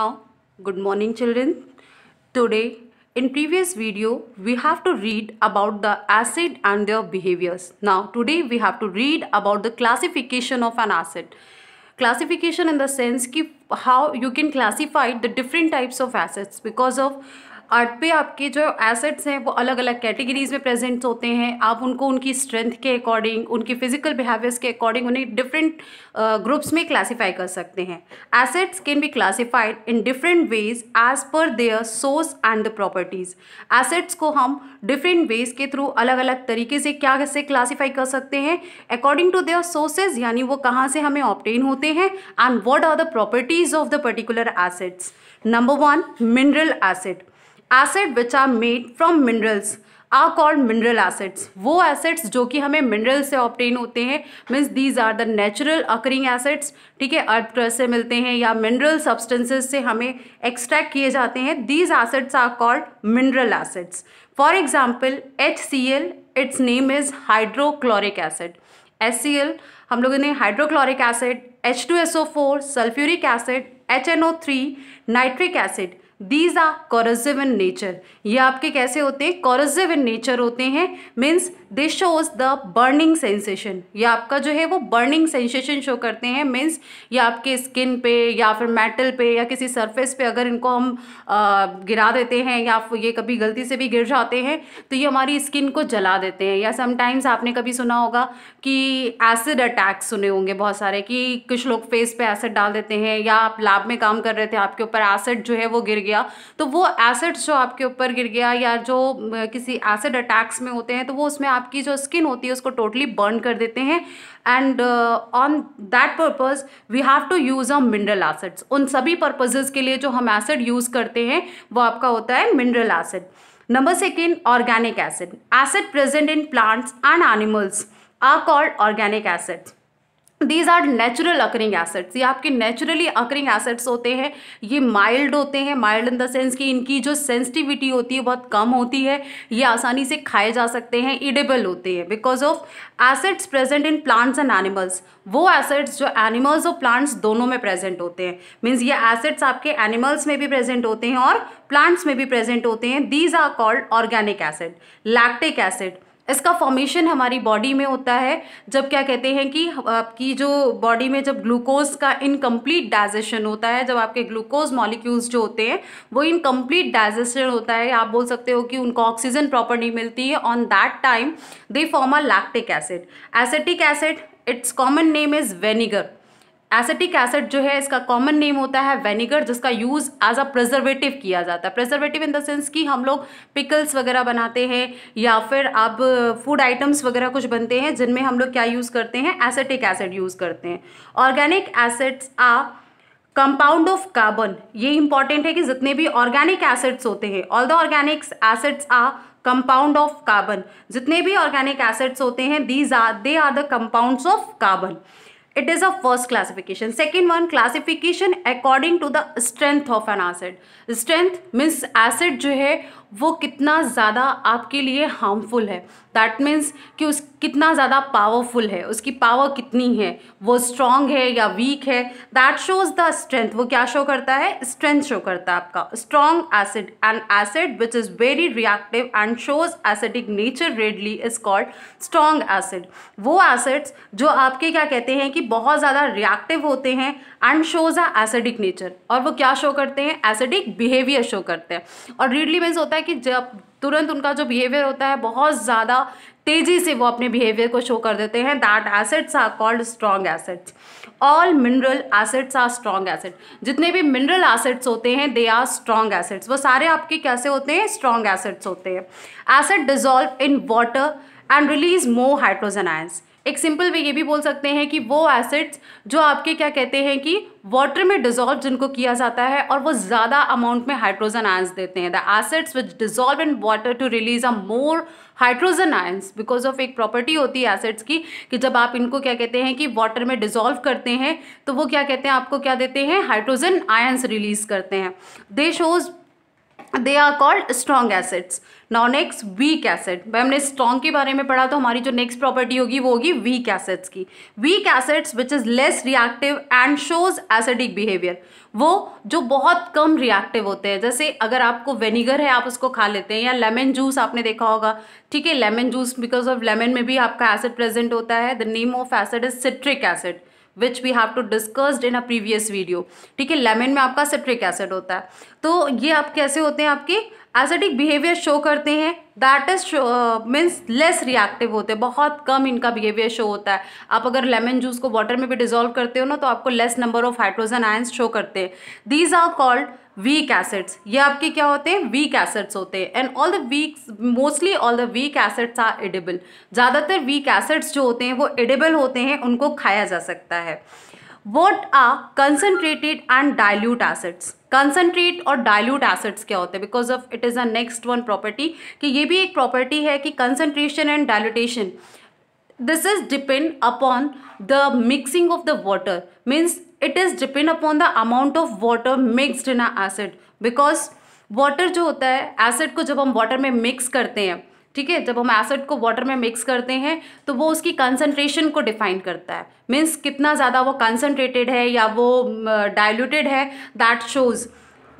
Now, oh, good morning children. Today, in previous video, we have to read about the acid and their behaviors. Now, today we have to read about the classification of an acid. Classification in the sense how you can classify the different types of acids because of art पे आपके जो assets हैं वो अलग अलग categories में presents होते हैं आप उनको उनकी स्ट्रेंथ के अकॉर्डिंग उनकी फिजिकल बिहेवियर्स के अकॉर्डिंग उन्हें डिफरेंट ग्रुप्स में क्लासीफाई कर सकते हैं acids can be classified in different ways as per their source and the properties acids को हम डिफरेंट वेज के थ्रू अलग अलग तरीके से क्या कैसे क्लासीफाई कर सकते हैं अकॉर्डिंग टू देयर सोर्सेज यानी वो कहाँ से हमें ऑप्टेन होते हैं and what are the properties of the particular acids number one mineral acid acid which are made from minerals are called mineral acids वो एसिड्स जो कि हमें मिनरल से ऑप्टेन होते हैं means these are the natural occurring acids ठीक है अर्थ cross से मिलते हैं या मिनरल सब्सटेंसेस से हमें एक्सट्रैक्ट किए जाते हैं these acids are called mineral acids for example H C L its name is hydrochloric acid H C L हम लोगों ने hydrochloric acid H two S O four sulphuric acid H N O three nitric acid these are corrosive in nature ये आपके कैसे होते हैं कॉरोजिव in nature होते हैं means they shows the burning sensation ये आपका जो है वो बर्निंग सेंसेशन शो करते हैं मीन्स ये आपके स्किन पे या फिर मेटल पे या किसी सरफेस पे अगर इनको हम आ, गिरा देते हैं या ये कभी गलती से भी गिर जाते हैं तो ये हमारी स्किन को जला देते हैं या समटाइम्स आपने कभी सुना होगा कि एसिड अटैक सुने होंगे बहुत सारे कि कुछ लोग फेस पे एसिड डाल देते हैं या आप लैब में काम कर रहे थे आपके ऊपर एसिड जो है वो गिर गया गया तो वो एसिड्स जो आपके ऊपर गिर गया या जो किसी एसिड अटैक्स में होते हैं तो वो उसमें आपकी जो स्किन होती है उसको टोटली बर्न कर देते हैं and on that purpose we have to use a mineral acids उन सभी पर्पजेज़ के लिए जो हम एसिड यूज़ करते हैं वो आपका होता है mineral acid number second organic acid acid present in plants and animals are called organic acids these are natural occurring acids ये आपके नेचुरली अकरिंग एसेट्स होते हैं ये माइल्ड होते हैं माइल्ड इन द सेंस कि इनकी जो सेंसिटिविटी होती है बहुत कम होती है ये आसानी से खाए जा सकते हैं इडेबल होते हैं because of acids present in plants and animals वो एसेट्स जो एनिमल्स और प्लांट्स दोनों में प्रेजेंट होते हैं मीन्स ये एसेट्स आपके एनिमल्स में भी प्रेजेंट होते हैं और प्लांट्स में भी प्रेजेंट होते हैं these are called organic acid lactic acid इसका फॉर्मेशन हमारी बॉडी में होता है जब क्या कहते हैं कि आपकी जो बॉडी में जब ग्लूकोज का इनकम्प्लीट डाइजेशन होता है जब आपके ग्लूकोज मॉलिक्यूल्स जो होते हैं वो इनकम्प्लीट डाइजेशन होता है आप बोल सकते हो कि उनको ऑक्सीजन प्रॉपर नहीं मिलती है on that time they form a lactic acid acetic acid its common name is vinegar acetic acid जो है इसका कॉमन नेम होता है वेनेगर जिसका यूज़ एज अ प्रिजर्वेटिव किया जाता है प्रिजर्वेटिव इन द सेंस कि हम लोग पिकल्स वगैरह बनाते हैं या फिर आप फूड आइटम्स वगैरह कुछ बनते हैं जिनमें हम लोग क्या यूज़ करते हैं एसिटिक एसिड यूज़ करते हैं organic acids are compound of carbon ये इंपॉर्टेंट है कि जितने भी ऑर्गेनिक एसिड्स होते हैं all the organic acids are compound of carbon जितने भी ऑर्गेनिक एसिड्स होते हैं these are they are the compounds of carbon it is a first classification second one classification according to the strength of an acid strength means acid जो है वो कितना ज़्यादा आपके लिए हार्मफुल है दैट मीन्स कि उस कितना ज़्यादा पावरफुल है उसकी पावर कितनी है वो स्ट्रॉन्ग है या वीक है दैट शोज़ द स्ट्रेंथ वो क्या शो करता है स्ट्रेंथ शो करता है आपका strong acid and acid which is very reactive and shows acidic nature readily is called strong acid वो एसिड्स जो आपके क्या कहते हैं कि बहुत ज़्यादा रिएक्टिव होते हैं and shows a acidic nature और वो क्या शो करते हैं एसिडिक बिहेवियर शो करते हैं और रेडली मीन्स होता है है कि जब तुरंत उनका जो बिहेवियर होता है बहुत ज़्यादा तेजी से वो अपने बिहेवियर को शो कर देते हैं that acids are called strong acids all mineral acids are strong acid जितने भी मिनरल एसिड्स होते हैं दे आर स्ट्रॉन्ग एसिड्स वो सारे आपके कैसे होते हैं स्ट्रॉन्ग एसिड्स होते हैं acid dissolve in water and release more hydrogen ions एक सिंपल वे ये भी बोल सकते हैं कि वो एसिड्स जो आपके क्या कहते हैं कि वाटर में डिजोल्व जिनको किया जाता है और वो ज़्यादा अमाउंट में हाइड्रोजन आयंस देते हैं the acids which dissolve in water to release a more hydrogen ions because of एक प्रॉपर्टी होती है एसिड्स की कि जब आप इनको क्या कहते हैं कि वाटर में डिजोल्व करते हैं तो वो क्या कहते हैं आपको क्या देते हैं हाइड्रोजन आयंस रिलीज करते हैं they shows they are called strong acids now next weak acid भाई हमने स्ट्रॉन्ग के बारे में पढ़ा तो हमारी जो नेक्स्ट प्रॉपर्टी होगी वो होगी वीक एसिड्स की weak acids which is less reactive and shows acidic behaviour वो जो बहुत कम रिएक्टिव होते हैं जैसे अगर आपको वेनीगर है आप उसको खा लेते हैं या लेमन जूस आपने देखा होगा ठीक है lemon juice because of lemon में भी आपका एसिड प्रेजेंट होता है the name of acid is citric acid which we have to discussed in a previous video ठीक है लेमन में आपका सिट्रिक एसिड होता है तो ये आप कैसे होते हैं आपके एसिडिक बिहेवियर शो करते हैं is show means less reactive होते हैं बहुत कम इनका बिहेवियर शो होता है आप अगर लेमन जूस को वाटर में भी डिजोल्व करते हो ना तो आपको less number of hydrogen ions show करते हैं these are called weak acids ये आपके क्या होते हैं वीक एसिड्स होते हैं and all the weak mostly all the weak acids are edible ज़्यादातर वीक एसिड्स जो होते हैं वो एडिबल होते हैं उनको खाया जा सकता है what are concentrated and dilute acids concentrate और डायल्यूट एसिड्स क्या होते हैं because of it is a next one property कि ये भी एक प्रॉपर्टी है कि concentration and dilution this is depend upon the mixing of the water means it is depend upon the amount of water mixed in a acid because water जो होता है acid को जब हम वाटर में मिक्स करते हैं ठीक है जब हम एसिड को वाटर में मिक्स करते हैं तो वो उसकी कंसनट्रेशन को डिफाइन करता है मीन्स कितना ज़्यादा वो कंसनट्रेटेड है या वो डायल्यूटेड है that shows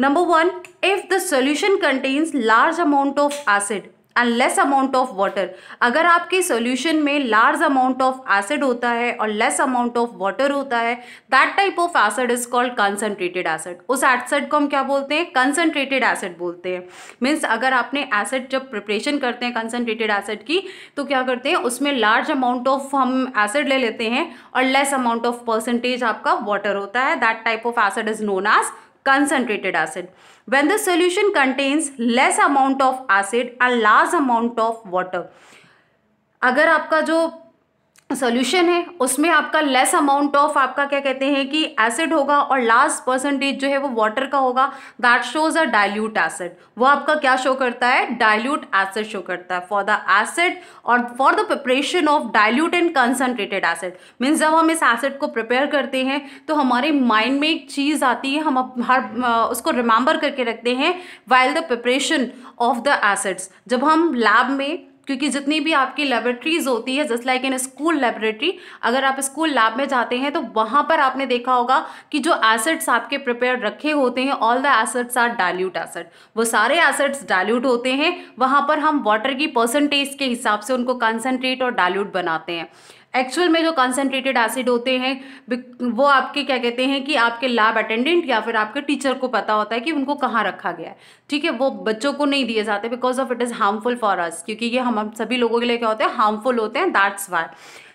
number one if the solution contains large amount of acid and less amount of water अगर आपके सोल्यूशन में लार्ज अमाउंट ऑफ एसिड होता है और लेस अमाउंट ऑफ वाटर होता है that type of acid is called concentrated acid उस acid को हम क्या बोलते हैं कंसनट्रेटेड एसिड बोलते हैं मीन्स अगर आपने एसिड जब प्रिपरेशन करते हैं कंसनट्रेटेड एसिड की तो क्या करते हैं उसमें लार्ज अमाउंट ऑफ हम एसिड ले लेते हैं और लेस अमाउंट ऑफ परसेंटेज आपका वाटर होता है that type of acid is known as concentrated acid when the solution contains less amount of acid and large amount of water अगर आपका जो सोल्यूशन है उसमें आपका लेस अमाउंट ऑफ आपका क्या कहते हैं कि एसिड होगा और लास्ट परसेंटेज जो है वो वाटर का होगा that shows a dilute acid वो आपका क्या शो करता है डाइल्यूट एसिड शो करता है फॉर द एसिड और for the preparation of dilute and concentrated acid means जब हम इस एसिड को प्रिपेयर करते हैं तो हमारे माइंड में एक चीज़ आती है हम हर उसको रिमेंबर करके रखते हैं while the preparation of the acids जब हम लैब में क्योंकि जितनी भी आपकी लेबोरेटरीज होती है just like in school laboratory अगर आप स्कूल लैब में जाते हैं तो वहां पर आपने देखा होगा कि जो एसिड्स आपके प्रिपेयर रखे होते हैं all the acids are dilute acid वो सारे एसिड्स डाइल्यूट होते हैं वहां पर हम वाटर की परसेंटेज के हिसाब से उनको कंसनट्रेट और डाइल्यूट बनाते हैं एक्चुअल में जो कंसनट्रेटेड एसिड होते हैं वो आपके क्या कहते हैं कि आपके लैब अटेंडेंट या फिर आपके टीचर को पता होता है कि उनको कहाँ रखा गया है ठीक है वो बच्चों को नहीं दिए जाते because of it is harmful for us क्योंकि ये हम सभी लोगों के लिए क्या होते हैं हार्मफुल होते हैं दैट्स वाई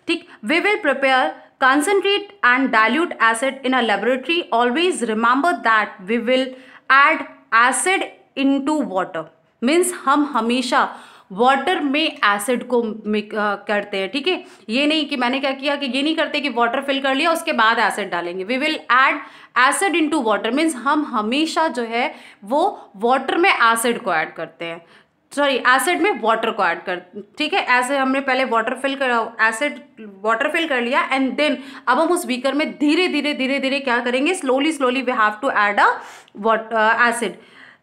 ठीक we will prepare concentrate and dilute acid in a laboratory always remember that we will add acid into water means हम हमेशा वाटर में एसिड को करते हैं ठीक है ये नहीं कि मैंने क्या किया कि ये नहीं करते कि वाटर फिल कर लिया उसके बाद एसिड डालेंगे we will add acid into water means हम हमेशा जो है वो वाटर में एसिड को ऐड करते हैं सॉरी एसिड में वाटर को ऐड कर ठीक है ऐसे हमने पहले वाटर फिल कर एसिड वाटर फिल कर लिया एंड देन अब हम उस बीकर में धीरे धीरे धीरे धीरे क्या करेंगे slowly slowly we have to add a what acid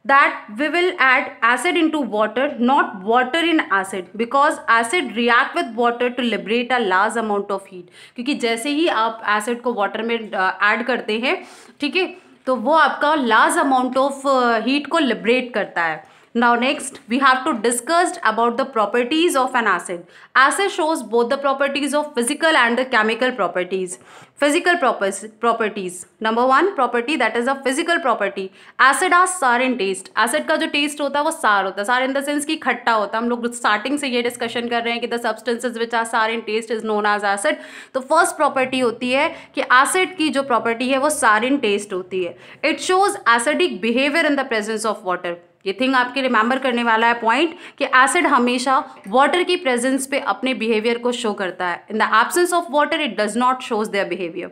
that we will add acid into water not water in acid because acid react with water to liberate a large amount of heat क्योंकि जैसे ही आप acid को water में add करते हैं ठीक है तो वो आपका लार्ज अमाउंट ऑफ heat को liberate करता है Now next we have to discuss about the properties of an acid. Acid shows both the properties of physical and the chemical properties. Physical properties. Number one property that is a physical property. Acid has sour in taste. Acid का जो taste होता है वो sour होता है. Sour in the sense कि खट्टा होता है. हम लोग starting से ये discussion कर रहे हैं कि the substances which are sour in taste is known as acid. तो first property होती है कि acid की जो property है वो sour in taste होती है. It shows acidic behavior in the presence of water. ये थिंग आपके रिमेंबर करने वाला है पॉइंट कि एसिड हमेशा वाटर की प्रेजेंस पे अपने बिहेवियर को शो करता है in the absence of water it does not shows their behaviour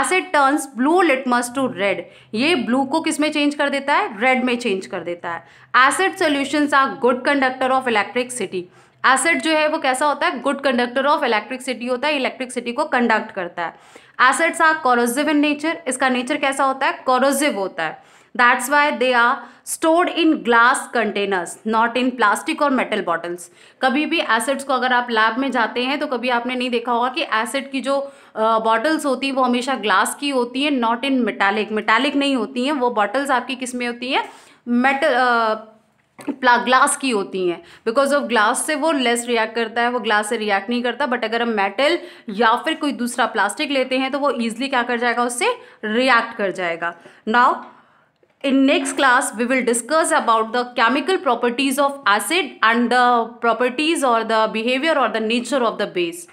acid turns blue litmus to red ये ब्लू को किस में चेंज कर देता है रेड में चेंज कर देता है acid solutions are good conductor of electricity acid जो है वो कैसा होता है गुड कंडक्टर ऑफ इलेक्ट्रिकसिटी होता है इलेक्ट्रिकसिटी को कंडक्ट करता है acids are corrosive in nature इसका नेचर कैसा होता है कॉरोजिव होता है That's why they are stored in glass containers, not in plastic or metal bottles. कभी भी एसिड्स को अगर आप लैब में जाते हैं तो कभी आपने नहीं देखा होगा कि एसिड की जो बॉटल्स होती हैं वो हमेशा ग्लास की होती हैं नॉट इन मेटालिक मेटालिक नहीं होती हैं वो बॉटल्स आपकी किस में होती हैं मेटल ग्लास की होती हैं बिकॉज ऑफ ग्लास से वो लेस रिएक्ट करता है वो ग्लास से रिएक्ट नहीं करता बट अगर हम मेटल या फिर कोई दूसरा प्लास्टिक लेते हैं तो वो ईजिली क्या कर जाएगा उससे रिएक्ट कर जाएगा now in next class we will discuss about the chemical properties of acid and the properties or the behavior or the nature of the base.